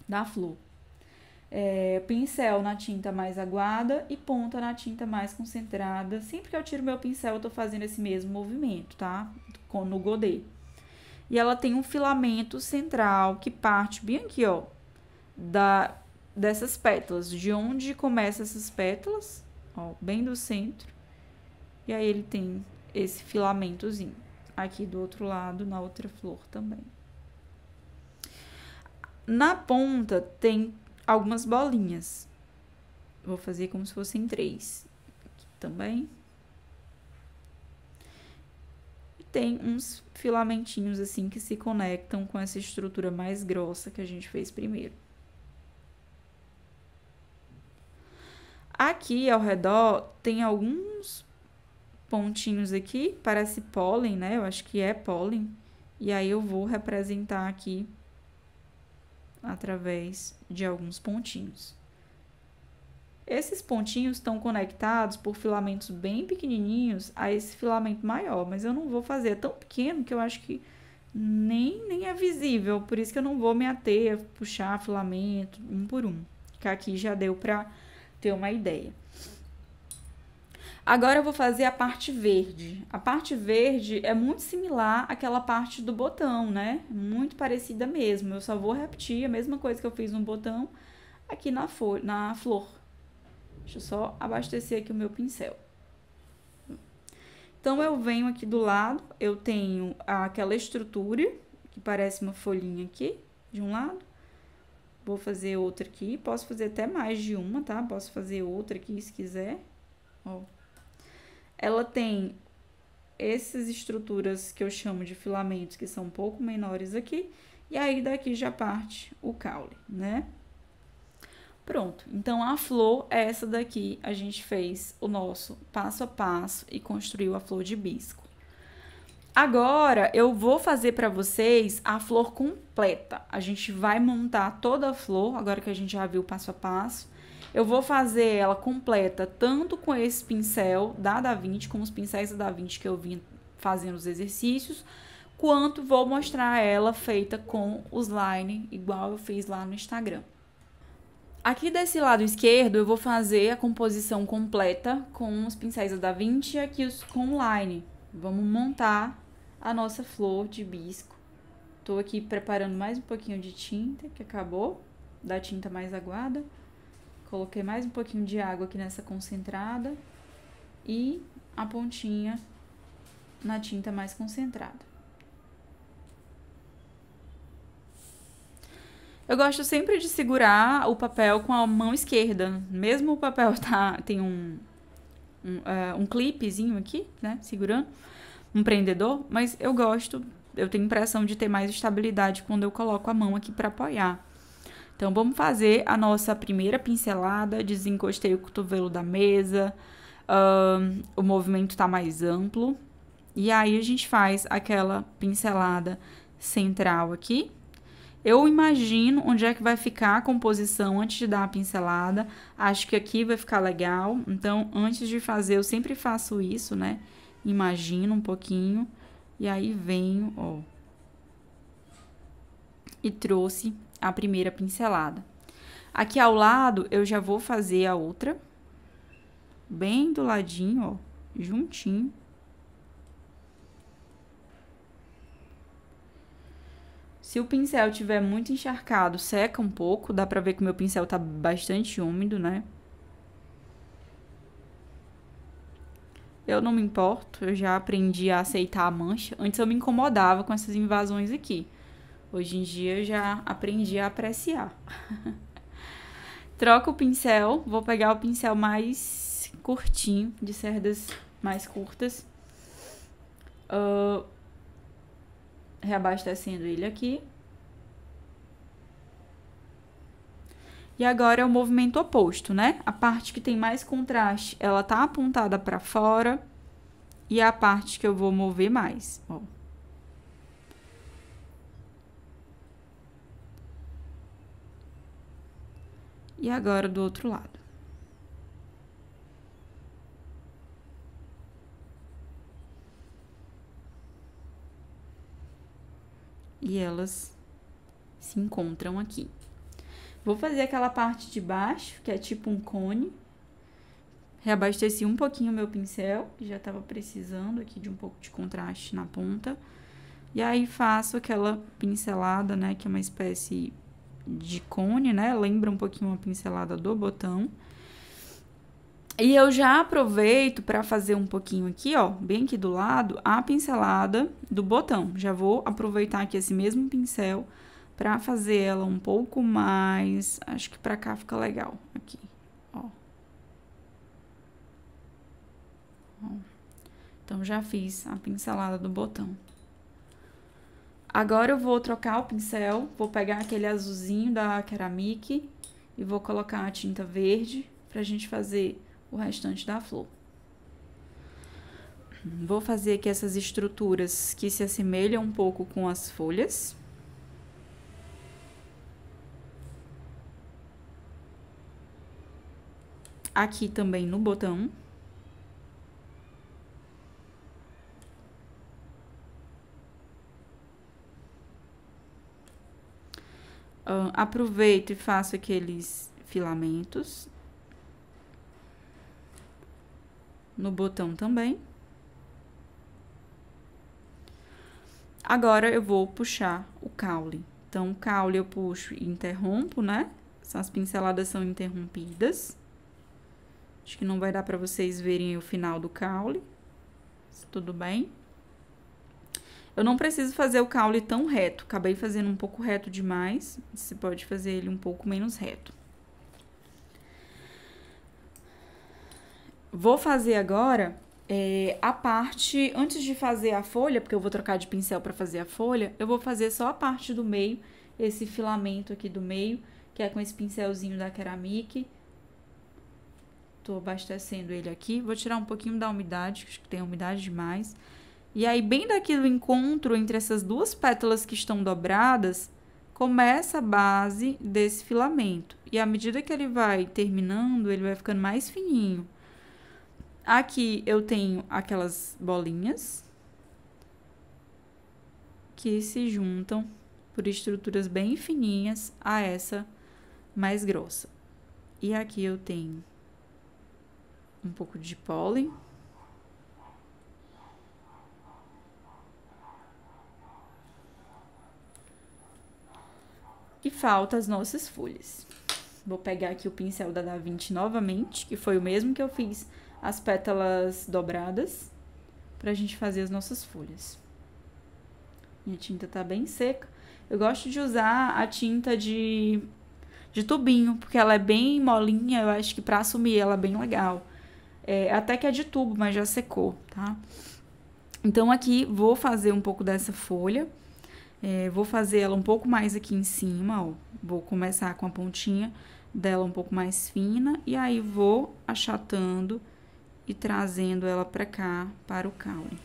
da flor. É, pincel na tinta mais aguada e ponta na tinta mais concentrada. Sempre que eu tiro meu pincel, eu tô fazendo esse mesmo movimento, tá? Com, no godet e ela tem um filamento central que parte bem aqui, ó, da, dessas pétalas. De onde começa essas pétalas, ó, bem do centro. E aí ele tem esse filamentozinho aqui do outro lado, na outra flor também. Na ponta tem algumas bolinhas. Vou fazer como se fossem três. Aqui também. tem uns filamentinhos assim que se conectam com essa estrutura mais grossa que a gente fez primeiro. Aqui ao redor tem alguns pontinhos aqui, parece pólen, né? Eu acho que é pólen. E aí eu vou representar aqui através de alguns pontinhos. Esses pontinhos estão conectados por filamentos bem pequenininhos a esse filamento maior, mas eu não vou fazer, é tão pequeno que eu acho que nem, nem é visível, por isso que eu não vou me ater, puxar filamento um por um, que aqui já deu para ter uma ideia. Agora eu vou fazer a parte verde. A parte verde é muito similar àquela parte do botão, né? Muito parecida mesmo. Eu só vou repetir a mesma coisa que eu fiz no botão aqui na, na flor. Deixa eu só abastecer aqui o meu pincel. Então, eu venho aqui do lado, eu tenho aquela estrutura, que parece uma folhinha aqui, de um lado. Vou fazer outra aqui, posso fazer até mais de uma, tá? Posso fazer outra aqui, se quiser. Ó. Ela tem essas estruturas que eu chamo de filamentos, que são um pouco menores aqui. E aí, daqui já parte o caule, né? Pronto. Então a flor é essa daqui, a gente fez o nosso passo a passo e construiu a flor de bisco. Agora eu vou fazer para vocês a flor completa. A gente vai montar toda a flor, agora que a gente já viu passo a passo. Eu vou fazer ela completa tanto com esse pincel da Da Vinci, com os pincéis da Da Vinci que eu vim fazendo os exercícios, quanto vou mostrar ela feita com os line, igual eu fiz lá no Instagram. Aqui desse lado esquerdo eu vou fazer a composição completa com os pincéis da Vinci e aqui os com line. Vamos montar a nossa flor de bisco. Tô aqui preparando mais um pouquinho de tinta, que acabou, da tinta mais aguada. Coloquei mais um pouquinho de água aqui nessa concentrada e a pontinha na tinta mais concentrada. Eu gosto sempre de segurar o papel com a mão esquerda. Mesmo o papel tá, tem um, um, uh, um clipezinho aqui, né? Segurando, um prendedor, mas eu gosto, eu tenho impressão de ter mais estabilidade quando eu coloco a mão aqui para apoiar. Então, vamos fazer a nossa primeira pincelada. Desencostei o cotovelo da mesa, uh, o movimento tá mais amplo. E aí, a gente faz aquela pincelada central aqui eu imagino onde é que vai ficar a composição antes de dar a pincelada. Acho que aqui vai ficar legal. Então, antes de fazer, eu sempre faço isso, né? Imagino um pouquinho. E aí venho, ó. E trouxe a primeira pincelada. Aqui ao lado, eu já vou fazer a outra. Bem do ladinho, ó. Juntinho. Se o pincel tiver muito encharcado, seca um pouco. Dá pra ver que o meu pincel tá bastante úmido, né? Eu não me importo, eu já aprendi a aceitar a mancha. Antes eu me incomodava com essas invasões aqui. Hoje em dia eu já aprendi a apreciar. Troco o pincel, vou pegar o pincel mais curtinho, de cerdas mais curtas. Uh, reabastecendo ele aqui. E agora é o movimento oposto, né? A parte que tem mais contraste, ela tá apontada para fora. E é a parte que eu vou mover mais, ó. E agora do outro lado. e elas se encontram aqui. Vou fazer aquela parte de baixo, que é tipo um cone. Reabasteci um pouquinho o meu pincel, que já estava precisando aqui de um pouco de contraste na ponta. E aí faço aquela pincelada, né, que é uma espécie de cone, né? Lembra um pouquinho uma pincelada do botão. E eu já aproveito para fazer um pouquinho aqui, ó, bem aqui do lado, a pincelada do botão. Já vou aproveitar aqui esse mesmo pincel para fazer ela um pouco mais, acho que para cá fica legal, aqui, ó. Então, já fiz a pincelada do botão. Agora eu vou trocar o pincel, vou pegar aquele azulzinho da Keramic e vou colocar a tinta verde pra gente fazer o restante da flor. Vou fazer aqui essas estruturas que se assemelham um pouco com as folhas. Aqui também no botão. Uh, aproveito e faço aqueles filamentos no botão também. Agora eu vou puxar o caule. Então, o caule eu puxo e interrompo, né? As pinceladas são interrompidas. Acho que não vai dar para vocês verem o final do caule. Tudo bem? Eu não preciso fazer o caule tão reto. Acabei fazendo um pouco reto demais. Você pode fazer ele um pouco menos reto. Vou fazer agora é, a parte, antes de fazer a folha, porque eu vou trocar de pincel para fazer a folha, eu vou fazer só a parte do meio, esse filamento aqui do meio, que é com esse pincelzinho da Keramic. Tô abastecendo ele aqui. Vou tirar um pouquinho da umidade, acho que tem umidade demais. E aí, bem daqui do encontro entre essas duas pétalas que estão dobradas, começa a base desse filamento. E à medida que ele vai terminando, ele vai ficando mais fininho. Aqui eu tenho aquelas bolinhas que se juntam por estruturas bem fininhas a essa mais grossa. E aqui eu tenho um pouco de pólen. E falta as nossas folhas. Vou pegar aqui o pincel da Da Vinci novamente, que foi o mesmo que eu fiz as pétalas dobradas para a gente fazer as nossas folhas. Minha tinta tá bem seca. Eu gosto de usar a tinta de, de tubinho, porque ela é bem molinha, eu acho que para assumir ela é bem legal. É, até que é de tubo, mas já secou, tá? Então aqui vou fazer um pouco dessa folha. É, vou fazer ela um pouco mais aqui em cima, ó. Vou começar com a pontinha dela um pouco mais fina e aí vou achatando e trazendo ela para cá, para o caule.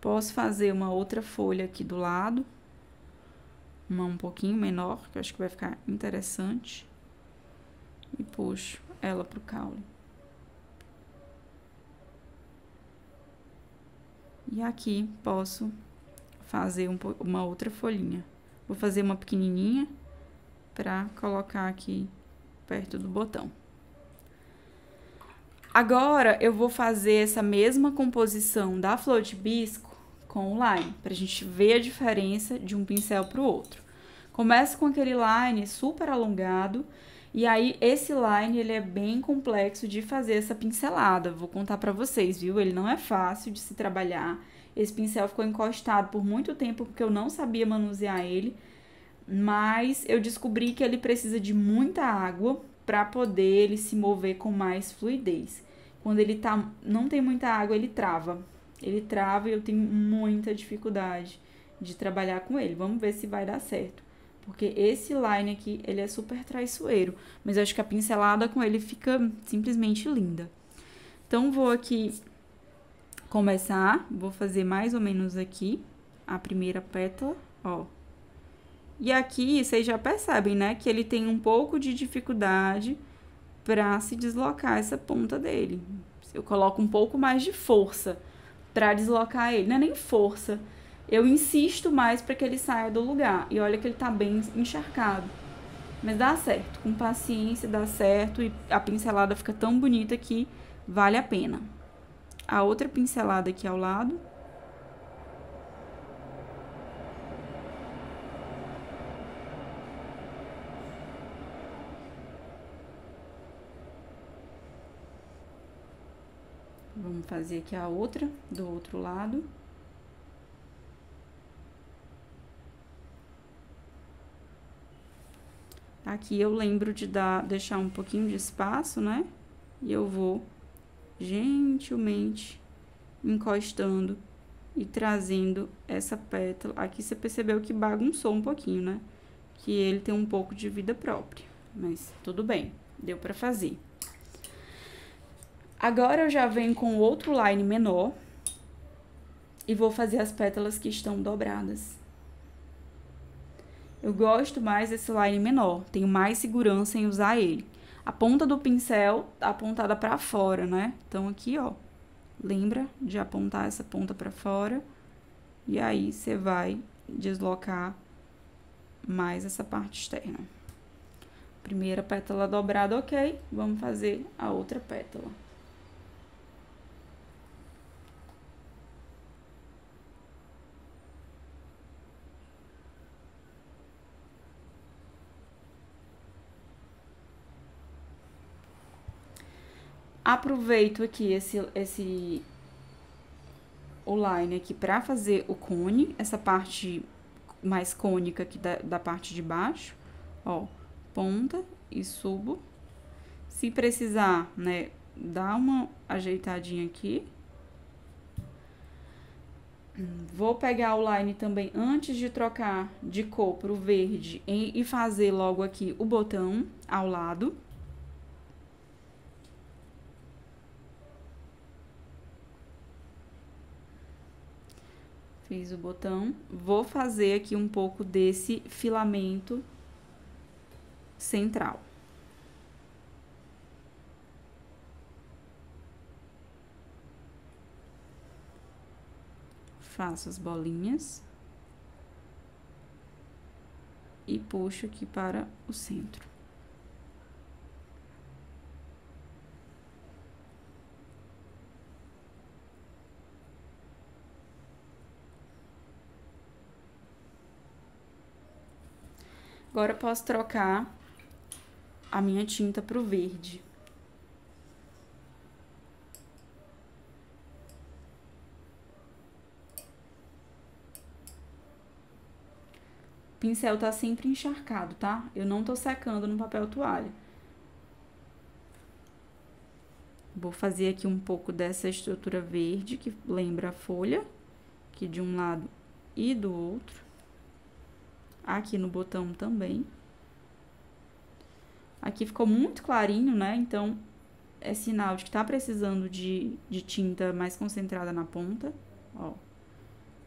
Posso fazer uma outra folha aqui do lado, uma um pouquinho menor, que eu acho que vai ficar interessante, e puxo ela para o caule. E aqui posso fazer um, uma outra folhinha. Vou fazer uma pequenininha para colocar aqui perto do botão. Agora eu vou fazer essa mesma composição da flor de bisco com o line, para a gente ver a diferença de um pincel para o outro. Começa com aquele line super alongado, e aí esse line ele é bem complexo de fazer essa pincelada. Vou contar para vocês, viu? Ele não é fácil de se trabalhar. Esse pincel ficou encostado por muito tempo porque eu não sabia manusear ele, mas eu descobri que ele precisa de muita água para poder ele se mover com mais fluidez quando ele tá, não tem muita água, ele trava. Ele trava e eu tenho muita dificuldade de trabalhar com ele. Vamos ver se vai dar certo. Porque esse line aqui, ele é super traiçoeiro. Mas eu acho que a pincelada com ele fica simplesmente linda. Então, vou aqui começar. Vou fazer mais ou menos aqui a primeira pétala, ó. E aqui, vocês já percebem, né? Que ele tem um pouco de dificuldade para se deslocar essa ponta dele. Eu coloco um pouco mais de força para deslocar ele, não é nem força. Eu insisto mais para que ele saia do lugar. E olha que ele está bem encharcado. Mas dá certo, com paciência dá certo e a pincelada fica tão bonita que vale a pena. A outra pincelada aqui ao lado. Vamos fazer aqui a outra do outro lado. Aqui eu lembro de dar, deixar um pouquinho de espaço, né? E eu vou gentilmente encostando e trazendo essa pétala. Aqui você percebeu que bagunçou um pouquinho, né? Que ele tem um pouco de vida própria, mas tudo bem, deu pra fazer. Agora eu já venho com outro line menor e vou fazer as pétalas que estão dobradas. Eu gosto mais desse line menor, tenho mais segurança em usar ele. A ponta do pincel tá apontada para fora, né? Então aqui, ó, lembra de apontar essa ponta para fora. E aí você vai deslocar mais essa parte externa. Primeira pétala dobrada, ok. Vamos fazer a outra pétala. Aproveito aqui esse, esse o line aqui para fazer o cone, essa parte mais cônica aqui da, da parte de baixo, ó, ponta e subo. Se precisar, né, dá uma ajeitadinha aqui. Vou pegar o line também antes de trocar de cor pro verde e fazer logo aqui o botão ao lado. Fiz o botão. Vou fazer aqui um pouco desse filamento central. Faço as bolinhas. E puxo aqui para o centro. Agora eu posso trocar a minha tinta para o verde. O pincel tá sempre encharcado, tá? Eu não tô secando no papel toalha. Vou fazer aqui um pouco dessa estrutura verde, que lembra a folha, aqui de um lado e do outro aqui no botão também. Aqui ficou muito clarinho, né? Então, é sinal de que tá precisando de, de tinta mais concentrada na ponta. Ó,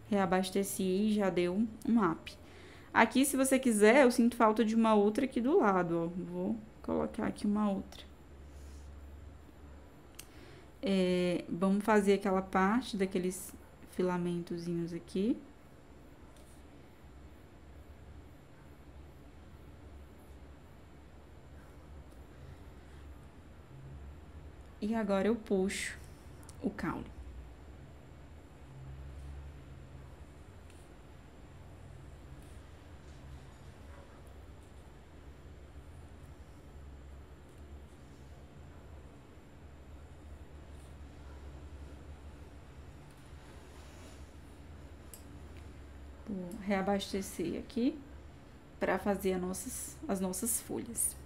reabasteci e já deu um up. Aqui, se você quiser, eu sinto falta de uma outra aqui do lado, ó. Vou colocar aqui uma outra. É, vamos fazer aquela parte daqueles filamentozinhos aqui. E agora eu puxo o caule. Vou reabastecer aqui para fazer as nossas, as nossas folhas.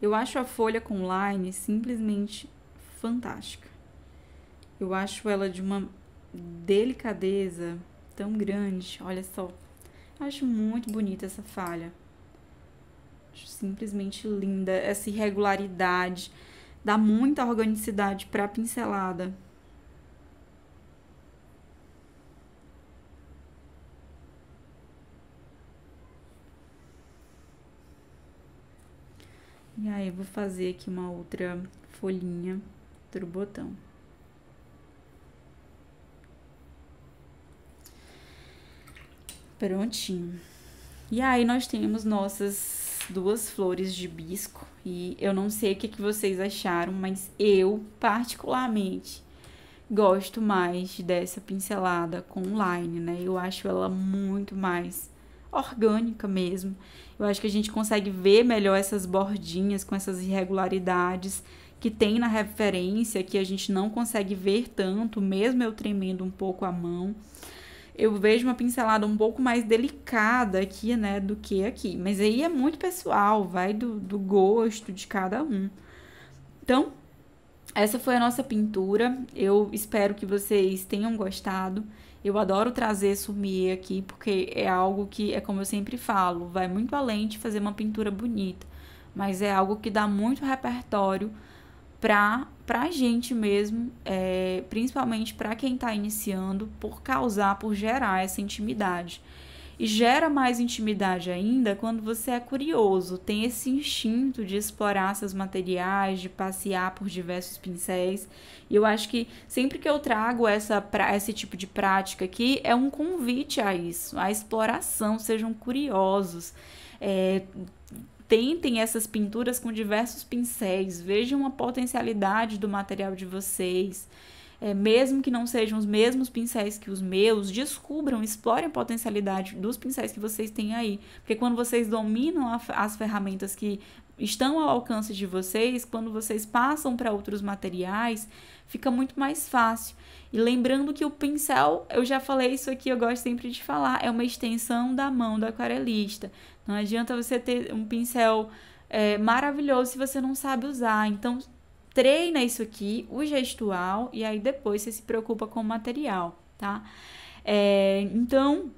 Eu acho a folha com line simplesmente fantástica. Eu acho ela de uma delicadeza tão grande. Olha só. Eu acho muito bonita essa falha. Acho simplesmente linda essa irregularidade. Dá muita organicidade para a pincelada. Aí, vou fazer aqui uma outra folhinha do botão. Prontinho. E aí, nós temos nossas duas flores de bisco. E eu não sei o que, que vocês acharam, mas eu, particularmente, gosto mais dessa pincelada com line, né? Eu acho ela muito mais orgânica mesmo. Eu acho que a gente consegue ver melhor essas bordinhas com essas irregularidades que tem na referência, que a gente não consegue ver tanto, mesmo eu tremendo um pouco a mão. Eu vejo uma pincelada um pouco mais delicada aqui, né, do que aqui. Mas aí é muito pessoal, vai do, do gosto de cada um. Então, essa foi a nossa pintura. Eu espero que vocês tenham gostado. Eu adoro trazer sumir aqui, porque é algo que, é como eu sempre falo, vai muito além de fazer uma pintura bonita, mas é algo que dá muito repertório para a gente mesmo, é, principalmente para quem está iniciando, por causar, por gerar essa intimidade. E gera mais intimidade ainda quando você é curioso, tem esse instinto de explorar seus materiais, de passear por diversos pincéis. E eu acho que sempre que eu trago essa, esse tipo de prática aqui, é um convite a isso, a exploração, sejam curiosos. É, tentem essas pinturas com diversos pincéis, vejam a potencialidade do material de vocês é, mesmo que não sejam os mesmos pincéis que os meus, descubram, explorem a potencialidade dos pincéis que vocês têm aí. Porque quando vocês dominam a, as ferramentas que estão ao alcance de vocês, quando vocês passam para outros materiais, fica muito mais fácil. E lembrando que o pincel, eu já falei isso aqui, eu gosto sempre de falar, é uma extensão da mão do aquarelista. Não adianta você ter um pincel é, maravilhoso se você não sabe usar. Então, treina isso aqui, o gestual, e aí depois você se preocupa com o material, tá? É, então,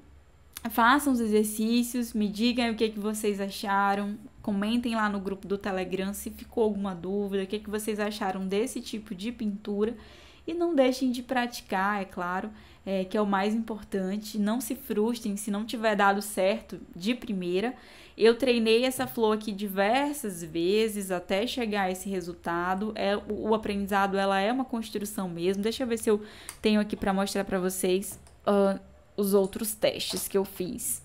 façam os exercícios, me digam o que, é que vocês acharam, comentem lá no grupo do Telegram se ficou alguma dúvida, o que, é que vocês acharam desse tipo de pintura. E não deixem de praticar, é claro é, que é o mais importante. Não se frustrem se não tiver dado certo de primeira. Eu treinei essa flor aqui diversas vezes até chegar a esse resultado. É, o, o aprendizado ela é uma construção mesmo. Deixa eu ver se eu tenho aqui para mostrar para vocês uh, os outros testes que eu fiz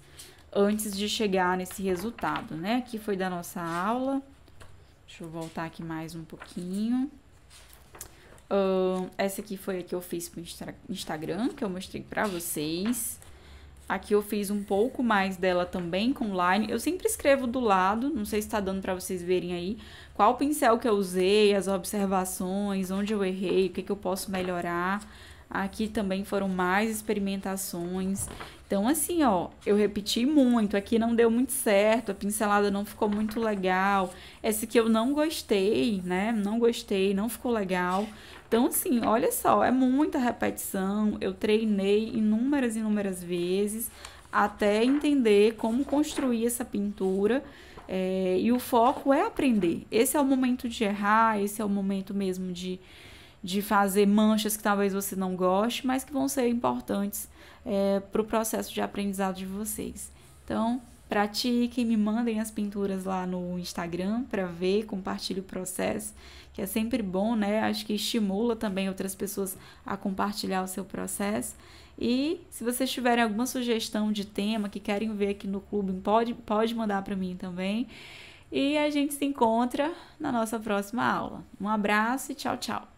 antes de chegar nesse resultado, né? Aqui foi da nossa aula. Deixa eu voltar aqui mais um pouquinho. Uh, essa aqui foi a que eu fiz pro Instagram, que eu mostrei pra vocês. Aqui eu fiz um pouco mais dela também com line. Eu sempre escrevo do lado, não sei se tá dando pra vocês verem aí qual pincel que eu usei, as observações, onde eu errei, o que, que eu posso melhorar. Aqui também foram mais experimentações. Então, assim, ó, eu repeti muito, aqui não deu muito certo, a pincelada não ficou muito legal, esse que eu não gostei, né? Não gostei, não ficou legal. Então, assim, olha só, é muita repetição, eu treinei inúmeras, inúmeras vezes até entender como construir essa pintura. É, e o foco é aprender. Esse é o momento de errar, esse é o momento mesmo de, de fazer manchas que talvez você não goste, mas que vão ser importantes é, para o processo de aprendizado de vocês. Então, pratiquem, me mandem as pinturas lá no Instagram para ver, compartilhe o processo, que é sempre bom, né? Acho que estimula também outras pessoas a compartilhar o seu processo. E se vocês tiverem alguma sugestão de tema que querem ver aqui no clube, pode, pode mandar para mim também. E a gente se encontra na nossa próxima aula. Um abraço e tchau, tchau!